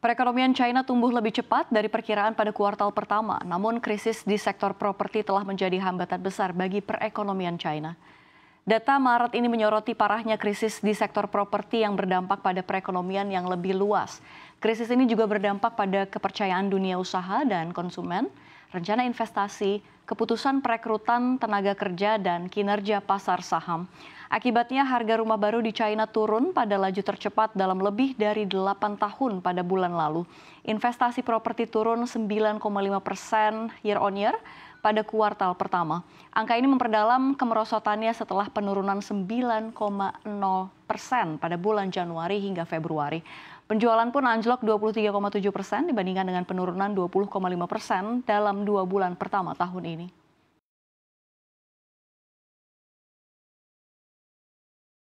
Perekonomian China tumbuh lebih cepat dari perkiraan pada kuartal pertama, namun krisis di sektor properti telah menjadi hambatan besar bagi perekonomian China. Data Maret ini menyoroti parahnya krisis di sektor properti yang berdampak pada perekonomian yang lebih luas. Krisis ini juga berdampak pada kepercayaan dunia usaha dan konsumen, rencana investasi, keputusan perekrutan tenaga kerja, dan kinerja pasar saham. Akibatnya harga rumah baru di China turun pada laju tercepat dalam lebih dari 8 tahun pada bulan lalu. Investasi properti turun 9,5 persen year on year pada kuartal pertama. Angka ini memperdalam kemerosotannya setelah penurunan 9,0 persen pada bulan Januari hingga Februari. Penjualan pun anjlok 23,7 persen dibandingkan dengan penurunan 20,5 persen dalam dua bulan pertama tahun ini.